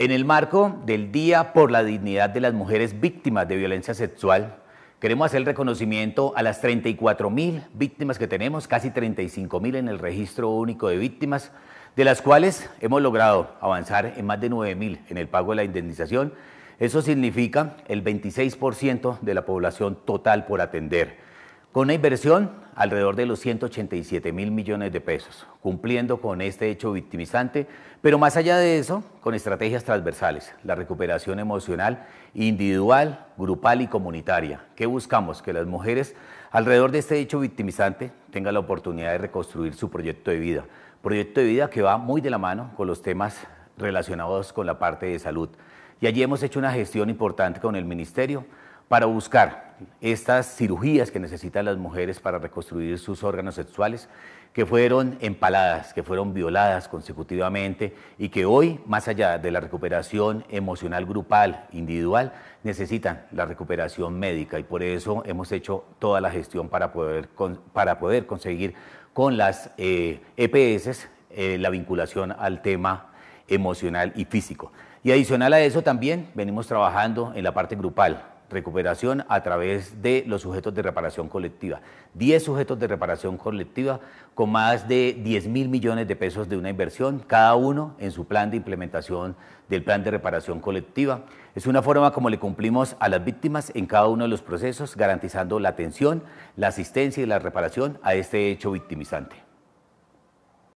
En el marco del Día por la Dignidad de las Mujeres Víctimas de Violencia Sexual, queremos hacer reconocimiento a las 34 mil víctimas que tenemos, casi 35 mil en el registro único de víctimas, de las cuales hemos logrado avanzar en más de 9 mil en el pago de la indemnización. Eso significa el 26% de la población total por atender con una inversión alrededor de los 187 mil millones de pesos, cumpliendo con este hecho victimizante, pero más allá de eso, con estrategias transversales, la recuperación emocional individual, grupal y comunitaria. ¿Qué buscamos? Que las mujeres alrededor de este hecho victimizante tengan la oportunidad de reconstruir su proyecto de vida, proyecto de vida que va muy de la mano con los temas relacionados con la parte de salud. Y allí hemos hecho una gestión importante con el Ministerio para buscar estas cirugías que necesitan las mujeres para reconstruir sus órganos sexuales, que fueron empaladas, que fueron violadas consecutivamente y que hoy, más allá de la recuperación emocional grupal, individual, necesitan la recuperación médica y por eso hemos hecho toda la gestión para poder, para poder conseguir con las EPS eh, e eh, la vinculación al tema emocional y físico. Y adicional a eso también venimos trabajando en la parte grupal, recuperación a través de los sujetos de reparación colectiva. 10 sujetos de reparación colectiva con más de 10 mil millones de pesos de una inversión, cada uno en su plan de implementación del plan de reparación colectiva. Es una forma como le cumplimos a las víctimas en cada uno de los procesos, garantizando la atención, la asistencia y la reparación a este hecho victimizante.